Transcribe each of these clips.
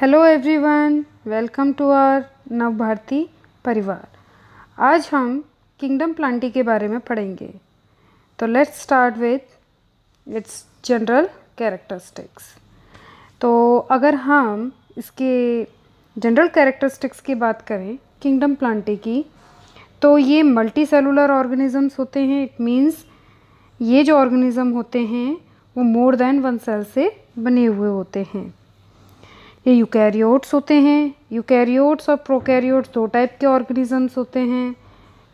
Hello everyone welcome to our Nav Bharati परिवार आज हम किंगडम प्लांटी के बारे में पढ़ेंगे तो let's start with its general characteristics तो अगर हम इसके जनरल कैरेक्टरिस्टिक्स की बात करें किंगडम प्लांटी की तो ये मल्टी सेलुलर ऑर्गेनिजम्स होते हैं इट मीन्स ये जो ऑर्गेनिज़म होते हैं वो मोर देन वन सेल से बने हुए होते हैं ये यूकैरियोट्स होते हैं यूकैरियोट्स और प्रोकैरियोट्स दो टाइप के ऑर्गेनिजम्स होते हैं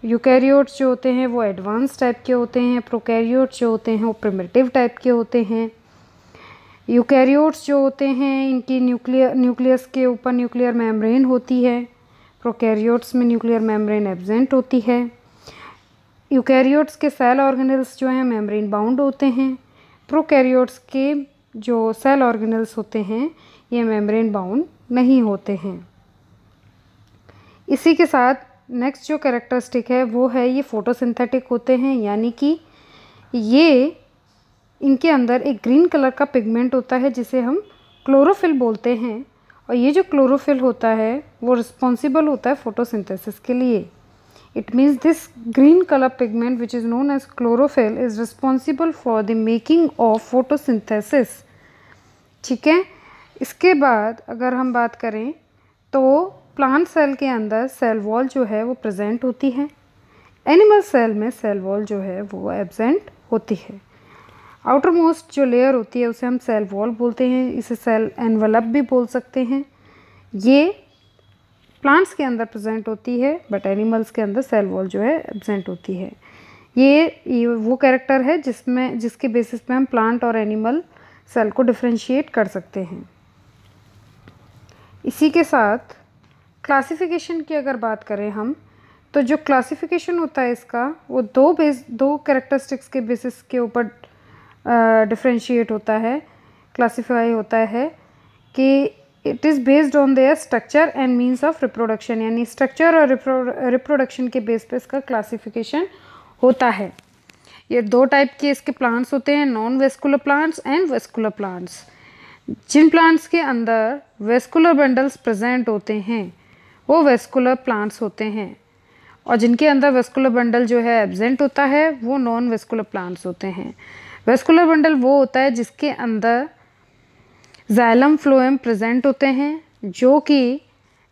यूकैरियोट्स जो होते हैं वो एडवांस टाइप के होते हैं प्रोकैरियोट्स जो होते हैं वो प्रिमेटिव टाइप के होते हैं यूकैरियोट्स जो होते हैं इनकी न्यूक्लियर न्यूक्लियस के ऊपर न्यूक्लियर मेम्ब्रेन होती है प्रोकैरियोट्स में न्यूक्लियर मेम्ब्रेन एब्जेंट होती है यूकैरियोट्स के सेल ऑर्गेनल्स जो हैं मेम्ब्रेन बाउंड होते हैं प्रोकैरियोट्स के जो सेल ऑर्गेनल्स होते हैं ये मेम्ब्रेन बाउंड नहीं होते हैं इसी के साथ नेक्स्ट जो करेक्टरिस्टिक है वो है ये फोटोसिंथेटिक होते हैं यानी कि ये इनके अंदर एक ग्रीन कलर का पिगमेंट होता है जिसे हम क्लोरोफिल बोलते हैं और ये जो क्लोरोफिल होता है वो रिस्पॉन्सिबल होता है फोटोसिंथेसिस के लिए it means this green colour pigment which is known as chlorophyll is responsible for the making of photosynthesis ठीक है इसके बाद अगर हम बात करें तो प्लांट सेल के अंदर सेल वॉल जो है वो प्रेजेंट होती है एनिमल सेल में सेल वॉल जो है वो एब्जेंट होती है आउटर मोस्ट जो लेयर होती है उसे हम सेल वॉल बोलते हैं इसे सेल एनवलप भी बोल सकते हैं ये प्लांट्स के अंदर प्रेजेंट होती है बट एनिमल्स के अंदर सेल वॉल जो है एब्जेंट होती है ये, ये वो कैरेक्टर है जिसमें जिसके बेसिस पे हम प्लांट और एनिमल सेल को डिफ्रेंशिएट कर सकते हैं इसी के साथ क्लासिफिकेशन की अगर बात करें हम तो जो क्लासिफिकेशन होता है इसका वो दो बेस दो करेक्टरिस्टिक्स के बेसिस के ऊपर डिफ्रेंशिएट होता है क्लासीफाई होता है कि it is based on their structure and means of reproduction यानी स्ट्रक्चर और रिप्रोडक्शन के बेस पे इसका क्लासिफिकेशन होता है ये दो टाइप के इसके प्लांट्स होते हैं non vascular plants and vascular plants जिन प्लांट्स के अंदर वेस्कुलर बंडल्स प्रेजेंट होते हैं वो वेस्कुलर प्लांट्स होते हैं और जिनके अंदर वेस्कुलर बंडल जो है एबजेंट होता है वो नॉन वेस्कुलर प्लांट्स होते हैं वेस्कुलर बंडल वो होता है जिसके अंदर जाइलम फ्लोएम प्रेजेंट होते हैं जो कि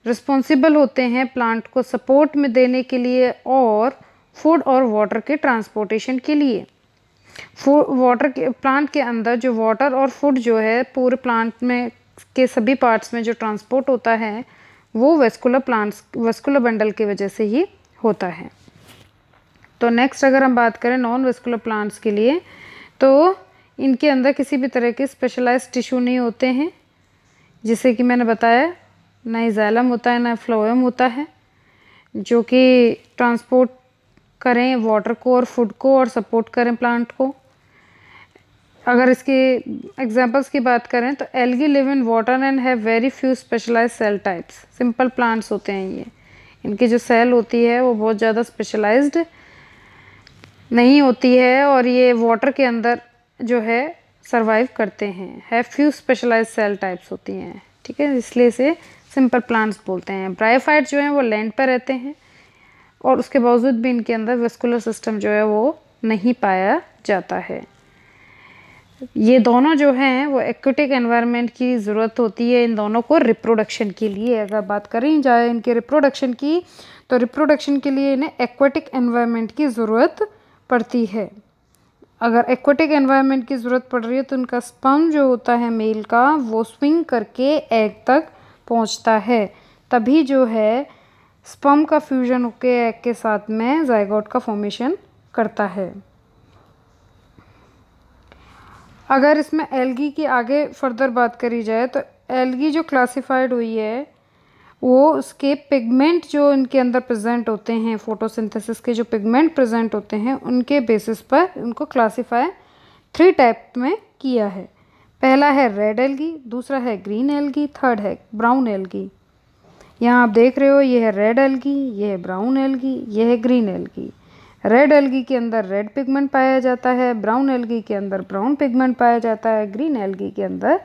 रिस्पॉन्सिबल होते हैं प्लांट को सपोर्ट में देने के लिए और फूड और वाटर के ट्रांसपोर्टेशन के लिए वाटर के प्लांट के अंदर जो वाटर और फूड जो है पूरे प्लांट में के सभी पार्ट्स में जो ट्रांसपोर्ट होता है वो वेस्कुलर प्लांट्स वेस्कुलर बंडल की वजह से ही होता है तो नेक्स्ट अगर हम बात करें नॉन वेस्कुलर प्लांट्स के लिए तो इनके अंदर किसी भी तरह के स्पेशलाइज टिश्यू नहीं होते हैं जैसे कि मैंने बताया ना जैलम होता है ना फ्लोएम होता है जो कि ट्रांसपोर्ट करें वाटर को और फूड को और सपोर्ट करें प्लांट को अगर इसकी एग्जांपल्स की बात करें तो algae live in water and have very few specialise cell types simple plants होते हैं ये इनकी जो सेल होती है वो बहुत ज़्यादा स्पेशलाइज्ड नहीं होती है और ये वाटर के अंदर जो है सर्वाइव करते हैं have few specialise cell types होती हैं ठीक है इसलिए इसे सिंपल प्लांट्स बोलते हैं ब्रायोफाइट जो हैं वो लैंड पर रहते हैं और उसके बावजूद भी इनके अंदर वेस्कुलर सिस्टम जो है वो नहीं पाया जाता है ये दोनों जो हैं वो एक्टिक एनवायरनमेंट की ज़रूरत होती है इन दोनों को रिप्रोडक्शन के लिए अगर बात करें जाए इनके रिप्रोडक्शन की तो रिप्रोडक्शन के लिए इन्हें एक्वेटिक एनवायरनमेंट की ज़रूरत पड़ती है अगर एक्वेटिक एनवायरनमेंट की ज़रूरत पड़ रही है तो उनका स्पम जो होता है मेल का वो स्विंग करके एग तक पहुँचता है तभी जो है स्पम का फ्यूजन के एग के साथ में जायगोट का फॉर्मेशन करता है अगर इसमें एलगी की आगे फर्दर बात करी जाए तो एलगी जो क्लासिफाइड हुई है वो उसके पिगमेंट जो इनके अंदर प्रेजेंट होते हैं फोटोसिंथेसिस के जो पिगमेंट प्रेजेंट होते हैं उनके बेसिस पर उनको क्लासिफाई थ्री टाइप में किया है पहला है रेड एलगी दूसरा है ग्रीन एलगी थर्ड है ब्राउन एलगी यहाँ आप देख रहे हो ये है रेड एल्गी ये है ब्राउन एल्गी ये है ग्रीन एल्गी रेड एल्गी के अंदर रेड पिगमेंट पाया जाता है ब्राउन एल्गी के अंदर ब्राउन पिगमेंट पाया जाता है ग्रीन एल्गी के अंदर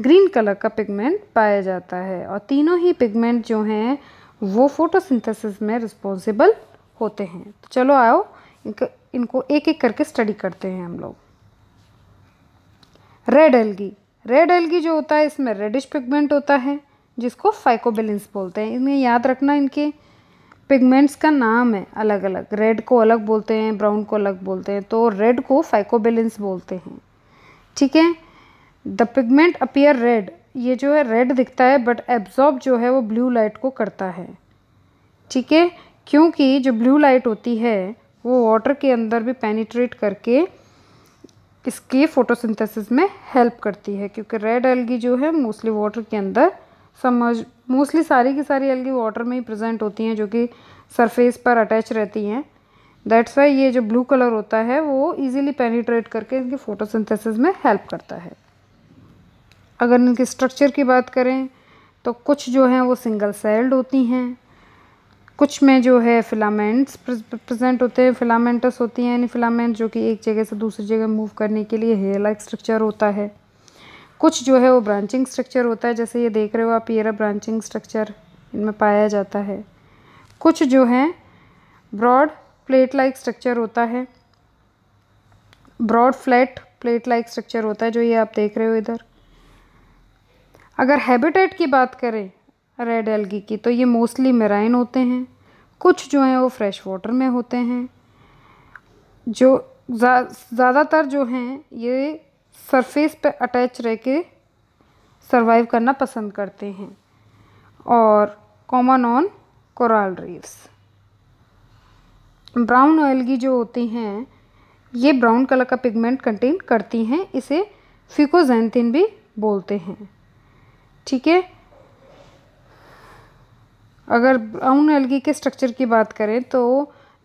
ग्रीन कलर का पिगमेंट पाया जाता है और तीनों ही पिगमेंट जो हैं वो फोटोसिंथेसिस में रिस्पॉन्सिबल होते हैं तो चलो आओ इनको इनको एक एक करके स्टडी करते हैं हम लोग रेड एल्गी रेड एल्गी जो होता है इसमें रेडिश पिगमेंट होता है जिसको फाइकोबेलेंस बोलते हैं इन्हें याद रखना इनके पिगमेंट्स का नाम है अलग अलग रेड को अलग बोलते हैं ब्राउन को अलग बोलते हैं तो रेड को फाइकोबेलेंस बोलते हैं ठीक है द पिगमेंट अपियर रेड ये जो है रेड दिखता है बट एब्जॉर्ब जो है वो ब्लू लाइट को करता है ठीक है क्योंकि जो ब्लू लाइट होती है वो वाटर के अंदर भी पेनिट्रेट करके इसके फोटोसिंथेसिस में हेल्प करती है क्योंकि रेड एल्गी जो है मोस्टली वाटर के अंदर समझ मोस्टली सारी की सारी एल्गी वाटर में ही प्रेजेंट होती हैं जो कि सरफेस पर अटैच रहती हैं दैट्स वाई ये जो ब्लू कलर होता है वो ईजिली पेनीट्रेट करके इनकी फोटोसिंथेसिस में हेल्प करता है अगर इनके स्ट्रक्चर की बात करें तो कुछ जो हैं वो सिंगल सेल्ड होती हैं कुछ में जो है फिलामेंट्स प्रेजेंट होते हैं फिलामेंटस होती हैं यानी फिलामेंट जो कि एक जगह से दूसरी जगह मूव करने के लिए हेयर लाइक स्ट्रक्चर होता है कुछ जो है वो ब्रांचिंग स्ट्रक्चर होता है जैसे ये देख रहे हो आप येरा ब्रांचिंग स्ट्रक्चर इनमें पाया जाता है कुछ जो है ब्रॉड प्लेट लाइक स्ट्रक्चर होता है broad flat plate like structure होता है जो ये आप देख रहे हो इधर अगर हैबिटेट की बात करें रेड एल्गी की तो ये मोस्टली मेराइन होते हैं कुछ जो हैं वो फ्रेश वाटर में होते हैं जो ज़्यादातर जो हैं ये सरफेस पर अटैच रह के सर्वाइव करना पसंद करते हैं और common on coral reefs brown algae जो होती हैं ये ब्राउन कलर का पिगमेंट कंटेन करती हैं इसे फिकोजेंथिन भी बोलते हैं ठीक है अगर ब्राउन एल्गी के स्ट्रक्चर की बात करें तो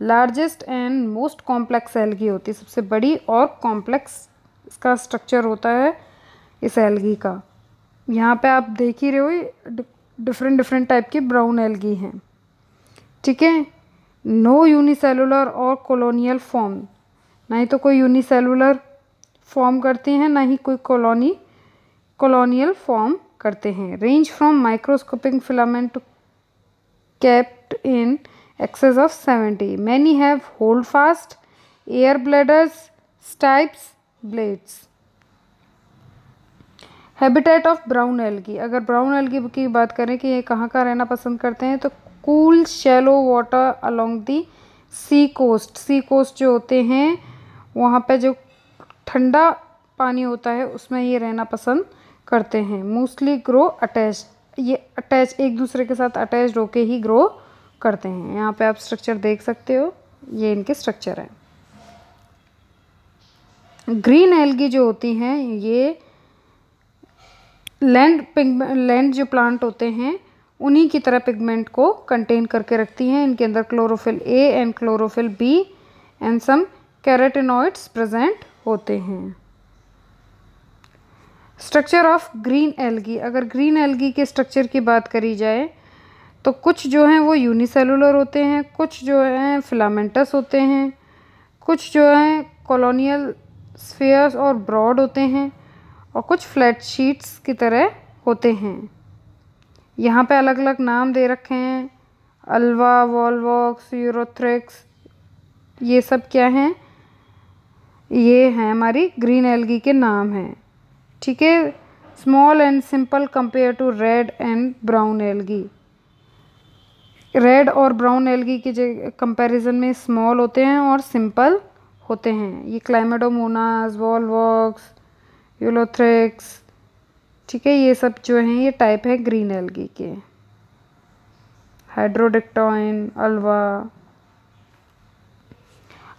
largest and most complex algae होती है सबसे बड़ी और कॉम्प्लेक्स इसका स्ट्रक्चर होता है इस एलगी का यहाँ पे आप देख ही रहे हो डिफरेंट डिफरेंट टाइप के ब्राउन एलगी हैं ठीक है नो यूनिसेलुलर और कॉलोनियल फॉर्म ना ही तो कोई यूनिसेलुलर फॉर्म करते हैं ना ही कोई कॉलोनी कॉलोनियल फॉर्म करते हैं range from microscopic filament kelps in excess of seventy many have holdfast air bladders types blades habitat of brown algae अगर ब्राउन एल्गी की बात करें कि ये कहाँ का रहना पसंद करते हैं तो cool shallow water along the sea coast sea coast जो होते हैं वहाँ पे जो ठंडा पानी होता है उसमें ये रहना पसंद करते हैं मोस्टली ग्रो अटैच ये अटैच एक दूसरे के साथ अटैच होके ही ग्रो करते हैं यहाँ पे आप स्ट्रक्चर देख सकते हो ये इनके स्ट्रक्चर हैं ग्रीन एल्गी जो होती हैं ये लैंड पिग लैंड जो प्लांट होते हैं उन्हीं की तरह पिगमेंट को कंटेन करके रखती हैं इनके अंदर chlorophyll A and chlorophyll B and some carotenoids present होते हैं स्ट्रक्चर ऑफ ग्रीन एल्गी अगर ग्रीन एल्गी के स्ट्रक्चर की बात करी जाए तो कुछ जो हैं वो यूनिसेलुलर होते हैं कुछ जो हैं फिलामेंटस होते हैं कुछ जो हैं कॉलोनियल स्फेयर्स और ब्रॉड होते हैं और कुछ फ्लैट शीट्स की तरह होते हैं यहाँ पे अलग अलग नाम दे रखे हैं अल्वा वॉलवॉक्स यूरोथ्रिक्स ये सब क्या हैं ये हैं हमारी ग्रीन एलगी के नाम हैं ठीक है small and simple compare to red and brown algae red और ब्राउन एलगी के कंपैरिजन में स्मॉल होते हैं और सिंपल होते हैं ये क्लाइमेडोमोनास वॉलवॉक्स यूलोथ्रिक्स ठीक है ये सब जो हैं ये टाइप है ग्रीन एल्गी के हाइड्रोडिक्टॉइन अल्वा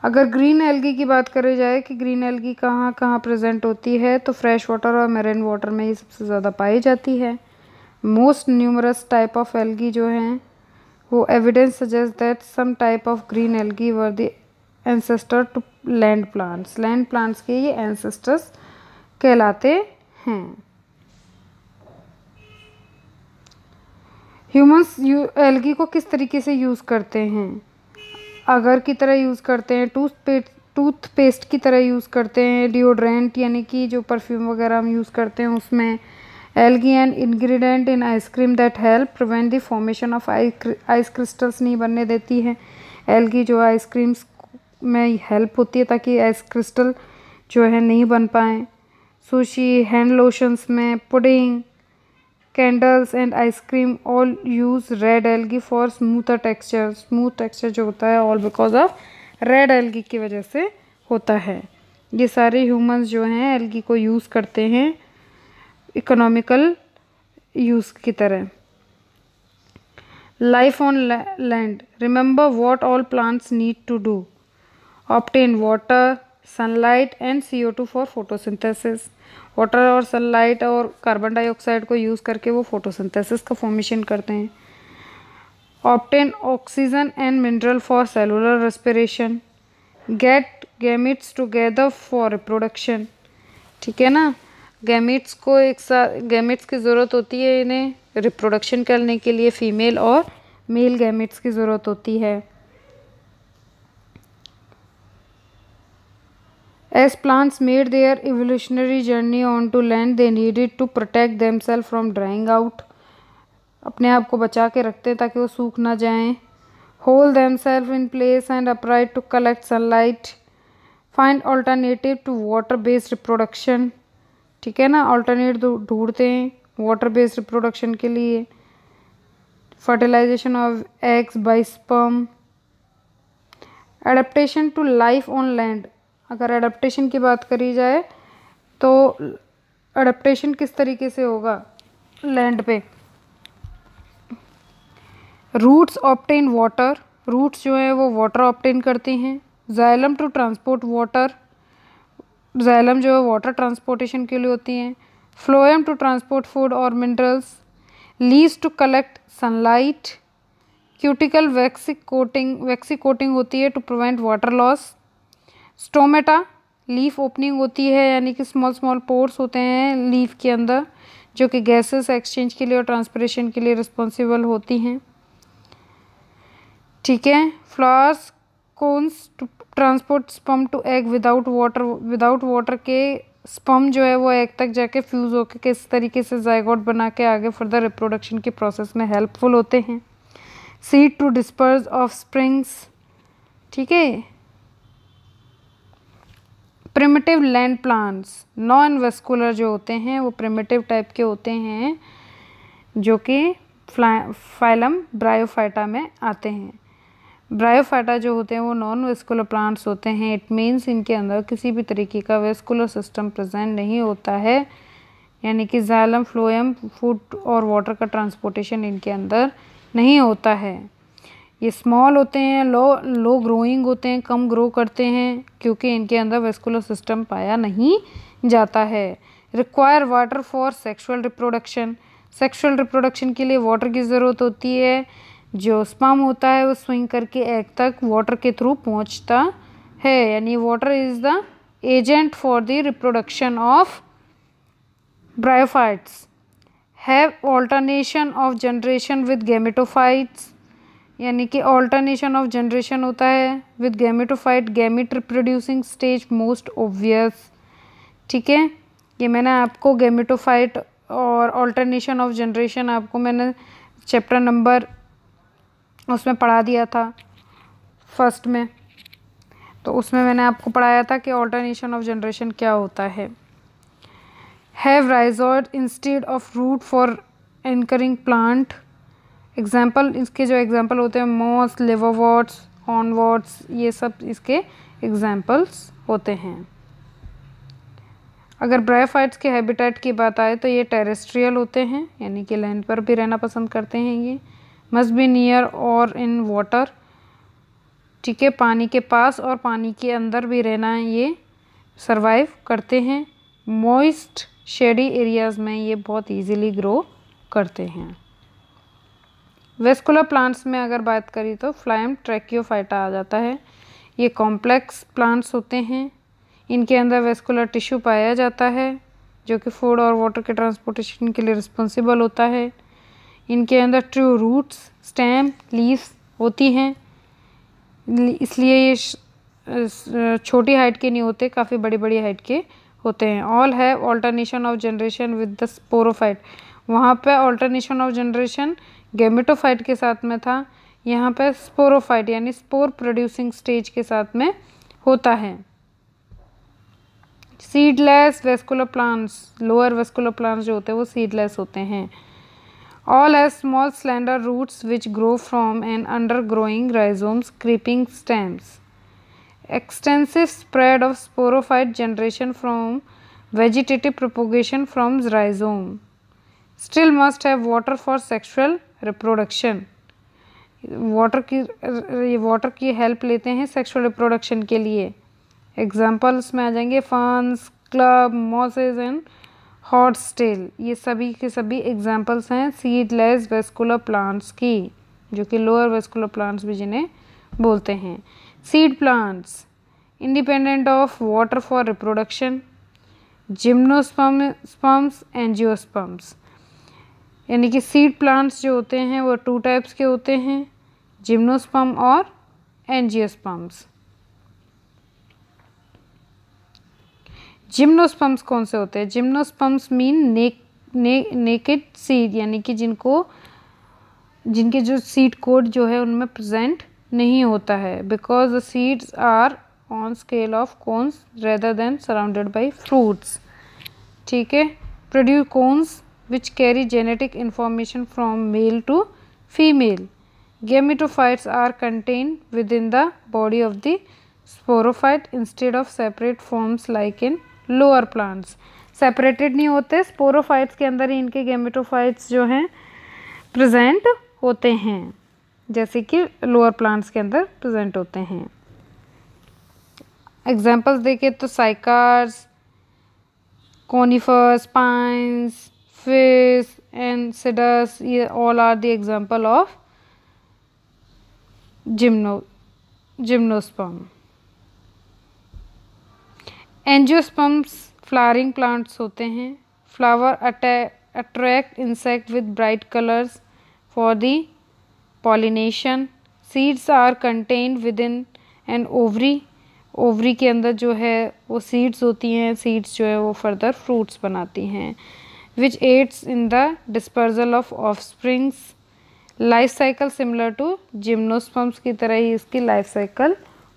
अगर ग्रीन एल्गी की बात करी जाए कि ग्रीन एल्गी कहाँ कहाँ प्रेजेंट होती है तो फ्रेश वाटर और मेरेन वाटर में ये सबसे ज़्यादा पाई जाती है most numerous type of algae जो हैं वो evidence suggest that some type of green algae were the ancestor to land plants land plants के ये एंसेस्टर्स कहलाते हैं ह्यूमंस यू एलगी को किस तरीके से यूज़ करते हैं अगर की तरह यूज़ करते हैं टूथपेस्ट टूथपेस्ट की तरह यूज़ करते हैं डिओड्रेंट यानी कि जो परफ्यूम वगैरह हम यूज़ करते हैं उसमें algae and ingredient in ice cream that help prevent the formation of ice crystals नहीं बनने देती है एल्गी जो आइसक्रीम्स में हेल्प होती है ताकि आइस क्रिस्टल जो है नहीं बन पाएँ सुशी हैंड लोशंस में pudding candles and ice cream all use red algae for smoother texture smooth texture जो होता है all because of red algae की वजह से होता है ये सारे ह्यूमंस जो हैं एलगी को यूज़ करते हैं इकोनॉमिकल यूज़ की तरह life on land remember what all plants need to do obtain water obtain water sunlight and CO2 for photosynthesis water और सनलाइट और कार्बन डाइऑक्साइड को यूज़ करके वो फोटोसिंथेसिस का फॉर्मेशन करते हैं obtain oxygen and mineral for cellular respiration get gametes together for reproduction ठीक है ना गैमिट्स को एक साथ गैमिट्स की ज़रूरत होती है इन्हें रिप्रोडक्शन करने के लिए फीमेल और मेल गैमिट्स की ज़रूरत होती है As plants made their evolutionary journey onto land, they needed to protect themselves from drying out. अपने आप को बचा के रखते ताकि वो सूख ना जाएं. Hold themselves in place and upright to collect sunlight. Find alternative to water-based reproduction. ठीक है ना ऑल्टरनेट ढूंढते हैं वाटर बेस्ड रिप्रोडक्शन के लिए fertilisation of eggs by sperm adaptation to life on land अगर अडप्टेशन की बात करी जाए तो अडप्टेशन किस तरीके से होगा लैंड पे रूट्स ऑप्टेन वाटर रूट्स जो है वो वाटर ऑप्टेन करती हैं xylem to transport water xylem जो है वाटर ट्रांसपोर्टेशन के लिए होती हैं फ्लोएम टू ट्रांसपोर्ट फूड और minerals leaves to collect sunlight cuticle waxy coating waxy coating होती है to prevent water loss stomata leaf opening होती है यानी कि स्मॉल स्मॉल पोर्स होते हैं लीफ के अंदर जो कि गैसेस एक्सचेंज के लिए और ट्रांसपरेशन के लिए रिस्पॉन्सिबल होती हैं ठीक है flowers to transport sperm to egg without water without water के स्पम जो है वो एग तक जाके फ्यूज़ होकर किस तरीके से जयगॉट बना के आगे फर्दर रिप्रोडक्शन के प्रोसेस में हेल्पफुल होते हैं seed to disperse offsprings ठीक है primitive land plants non vascular जो होते हैं वो प्रिमिटिव टाइप के होते हैं जो कि फाइलम ब्रायोफाइटा में आते हैं ब्रायोफाइटा जो होते हैं वो नॉन वेस्कुलर प्लांट्स होते हैं इट मीन्स इनके अंदर किसी भी तरीके का वेस्कुलर सिस्टम प्रेजेंट नहीं होता है यानी कि जैलम फ्लोएम फूड और वाटर का ट्रांसपोर्टेशन इनके अंदर नहीं होता है ये स्मॉल होते हैं लो लो ग्रोइंग होते हैं कम ग्रो करते हैं क्योंकि इनके अंदर वेस्कुलर सिस्टम पाया नहीं जाता है require water for sexual reproduction sexual reproduction के लिए वाटर की ज़रूरत होती है जो स्पम होता है वो स्विंग करके एग तक वाटर के थ्रू पहुंचता है यानी water is the agent for the reproduction of bryophytes have alternation of generation with gametophytes यानी कि ऑल्टरनेशन ऑफ जनरेशन होता है with gametophyte gamete reproducing stage most obvious ठीक है ये मैंने आपको गैमेटोफाइट और ऑल्टरनेशन ऑफ जनरेशन आपको मैंने चैप्टर नंबर उसमें पढ़ा दिया था फर्स्ट में तो उसमें मैंने आपको पढ़ाया था कि ऑल्टरनेशन ऑफ जनरेशन क्या होता है have rhizoid instead of root for anchoring plant example इसके जो एग्जाम्पल होते हैं मॉस लेवोवॉट्स ऑनवर्ड्स ये सब इसके एग्जाम्पल्स होते हैं अगर ब्रायोफाइट्स के हैबिटेट की बात आए तो ये टेरेस्ट्रियल होते हैं यानी कि लैंड पर भी रहना पसंद करते हैं ये मस्ट बी नियर और इन वाटर ठीक है पानी के पास और पानी के अंदर भी रहना ये सर्वाइव करते हैं मॉइस्ट शेडी एरियाज़ में ये बहुत इजीली ग्रो करते हैं वेस्कुलर प्लांट्स में अगर बात करी तो फ्लाइम ट्रैक्योफाइटा आ जाता है ये कॉम्प्लेक्स प्लांट्स होते हैं इनके अंदर वेस्कुलर टिश्यू पाया जाता है जो कि फूड और वाटर के ट्रांसपोर्टेशन के लिए रिस्पॉन्सिबल होता है इनके अंदर ट्रू रूट्स स्टेम लीव्स होती हैं इसलिए ये छोटी हाइट के नहीं होते काफ़ी बड़ी बड़ी हाइट के होते हैं all have alternation of generation with the sporophyte वहाँ पे ऑल्टरनेशन ऑफ जनरेशन गेमेटोफाइट के साथ में था यहाँ पर स्पोरोफाइट यानी स्पोर प्रोड्यूसिंग स्टेज के साथ में होता है seedless vascular plants lower vascular plants जो होते हैं वो सीडलेस होते हैं all as small slender roots which grow from an under growing rhizomes creeping stems extensive spread of sporophyte generation from vegetative propagation from rhizome still must have water for sexual reproduction water की ये water की help लेते हैं sexual reproduction के लिए examples में आ जाएंगे ferns club mosses and horsetail ये सभी के सभी एग्जांपल्स हैं सीडलेस वेस्कुलर प्लांट्स की जो कि लोअर वेस्कुलर प्लांट्स भी जिन्हें बोलते हैं seed plants independent of water for reproduction gymnosperms angiosperms यानी कि सीड प्लांट्स जो होते हैं वो टू टाइप्स के होते हैं जिम्नोस्पम और एनजियोस्पम्स जिम्नोस्पम्स कौन से होते हैं जिम्नोस्पम्स मीन नेक ने, नेकेड सीड यानी कि जिनको जिनके जो सीड कोड जो है उनमें प्रेजेंट नहीं होता है because the seeds are on scale of cones rather than surrounded by fruits ठीक है produce cones which carry genetic information from male to female. Gametophytes are contained within the body of the sporophyte instead of separate forms like in lower plants. Separated नहीं होते sporophytes के अंदर ही इनके gametophytes जो हैं present होते हैं जैसे कि लोअर प्लांट्स के अंदर प्रेजेंट होते हैं एग्जांपल्स देखें तो cycads conifers pines and and ये all are the example of gymno gymnosperm. Angiosperms flowering plants होते हैं flower attract insect with bright colours for the pollination seeds are contained within an ovary ovary के अंदर जो है वो seeds होती हैं सीड्स जो है वो फर्दर फ्रूट्स बनाती हैं which aids in the dispersal of offsprings life cycle similar to gymnosperms की तरह ही इसकी लाइफ साइकिल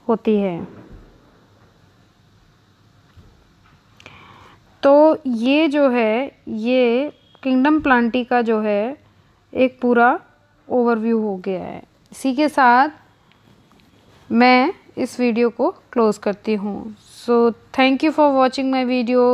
होती है तो ये जो है ये किंगडम प्लांटी का जो है एक पूरा ओवरव्यू हो गया है इसी के साथ मैं इस वीडियो को क्लोज़ करती हूँ so thank you for watching my video